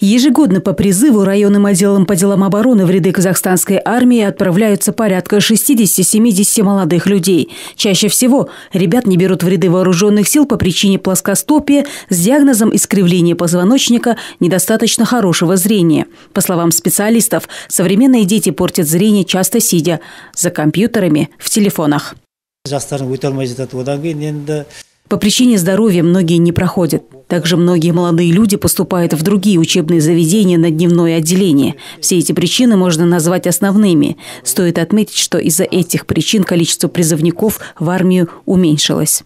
Ежегодно по призыву районным отделам по делам обороны в ряды казахстанской армии отправляются порядка 60-70 молодых людей. Чаще всего ребят не берут в ряды вооруженных сил по причине плоскостопия с диагнозом искривления позвоночника, недостаточно хорошего зрения. По словам специалистов, современные дети портят зрение часто сидя за компьютерами в телефонах. По причине здоровья многие не проходят. Также многие молодые люди поступают в другие учебные заведения на дневное отделение. Все эти причины можно назвать основными. Стоит отметить, что из-за этих причин количество призывников в армию уменьшилось.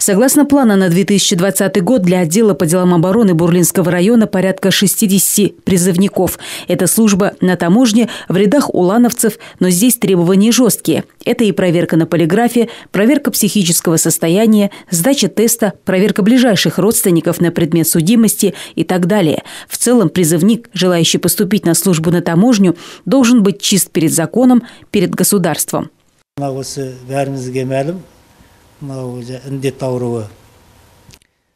Согласно плану на 2020 год для отдела по делам обороны Бурлинского района порядка 60 призывников. Это служба на таможне в рядах улановцев, но здесь требования жесткие. Это и проверка на полиграфе, проверка психического состояния, сдача теста, проверка ближайших родственников на предмет судимости и так далее. В целом призывник, желающий поступить на службу на таможню, должен быть чист перед законом, перед государством.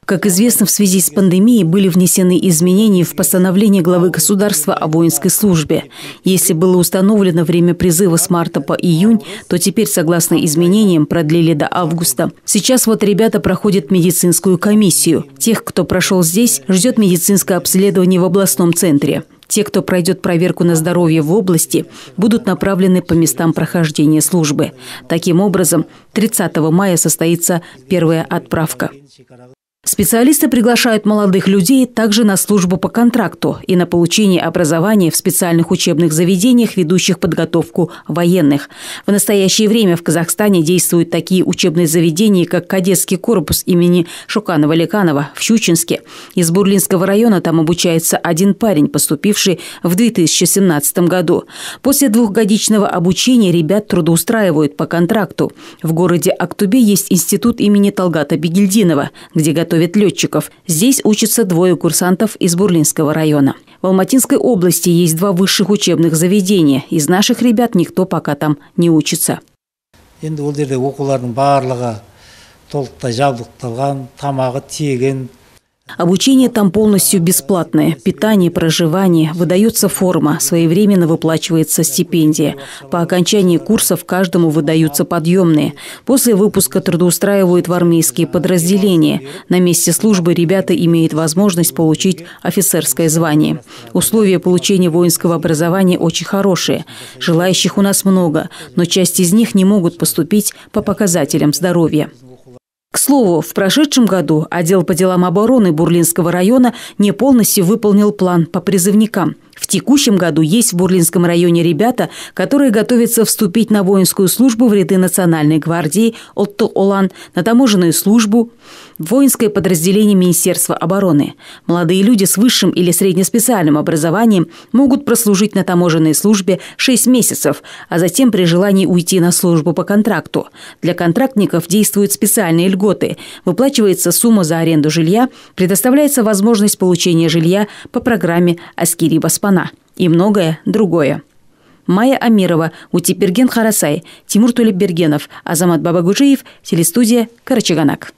Как известно, в связи с пандемией были внесены изменения в постановление главы государства о воинской службе. Если было установлено время призыва с марта по июнь, то теперь, согласно изменениям, продлили до августа. Сейчас вот ребята проходят медицинскую комиссию. Тех, кто прошел здесь, ждет медицинское обследование в областном центре. Те, кто пройдет проверку на здоровье в области, будут направлены по местам прохождения службы. Таким образом, 30 мая состоится первая отправка. Специалисты приглашают молодых людей также на службу по контракту и на получение образования в специальных учебных заведениях, ведущих подготовку военных. В настоящее время в Казахстане действуют такие учебные заведения, как кадетский корпус имени Шуканова-Леканова в Щучинске. Из Бурлинского района там обучается один парень, поступивший в 2017 году. После двухгодичного обучения ребят трудоустраивают по контракту. В городе Актубе есть институт имени Талгата Бегельдинова, где готовят готовят летчиков. Здесь учатся двое курсантов из Бурлинского района. В Алматинской области есть два высших учебных заведения. Из наших ребят никто пока там не учится. Обучение там полностью бесплатное. Питание, проживание, выдается форма, своевременно выплачивается стипендия. По окончании курсов каждому выдаются подъемные. После выпуска трудоустраивают в армейские подразделения. На месте службы ребята имеют возможность получить офицерское звание. Условия получения воинского образования очень хорошие. Желающих у нас много, но часть из них не могут поступить по показателям здоровья. К слову, в прошедшем году отдел по делам обороны Бурлинского района не полностью выполнил план по призывникам. В текущем году есть в Бурлинском районе ребята, которые готовятся вступить на воинскую службу в ряды Национальной гвардии Отто Олан, на таможенную службу, воинское подразделение Министерства обороны. Молодые люди с высшим или среднеспециальным образованием могут прослужить на таможенной службе 6 месяцев, а затем при желании уйти на службу по контракту. Для контрактников действуют специальные льготы. Выплачивается сумма за аренду жилья, предоставляется возможность получения жилья по программе «Аскири Баспасов». Оспана и многое другое. Майя Амирова, Утиперген Харасай, Тимур Тулебергенов, Азамат Бабагужиев, телестудия «Карачаганак».